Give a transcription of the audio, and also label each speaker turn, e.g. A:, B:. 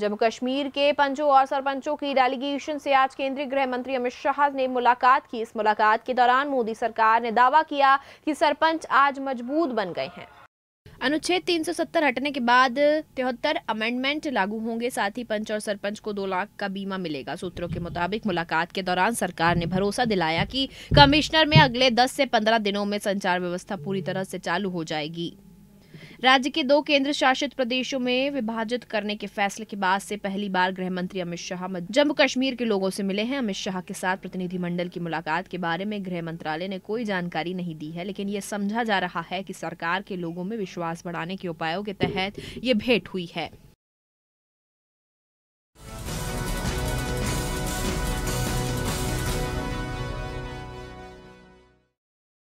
A: जम्मू कश्मीर के पंचों और सरपंचों की डेलीगेशन से आज केंद्रीय गृह मंत्री अमित शाह ने मुलाकात की इस मुलाकात के दौरान मोदी सरकार ने दावा किया कि सरपंच आज मजबूत बन गए हैं अनुच्छेद 370 हटने के बाद तिहत्तर अमेंडमेंट लागू होंगे साथ ही पंच और सरपंच को दो लाख का बीमा मिलेगा सूत्रों के मुताबिक मुलाकात के दौरान सरकार ने भरोसा दिलाया कि कमिश्नर में अगले 10 से 15 दिनों में संचार व्यवस्था पूरी तरह से चालू हो जाएगी राज्य के दो केंद्र शासित प्रदेशों में विभाजित करने के फैसले के बाद से पहली बार गृह मंत्री अमित शाह जम्मू कश्मीर के लोगों से मिले हैं अमित शाह के साथ प्रतिनिधिमंडल की मुलाकात के बारे में गृह मंत्रालय ने कोई जानकारी नहीं दी है लेकिन ये समझा जा रहा है कि सरकार के लोगों में विश्वास बढ़ाने के उपायों के तहत ये भेंट हुई है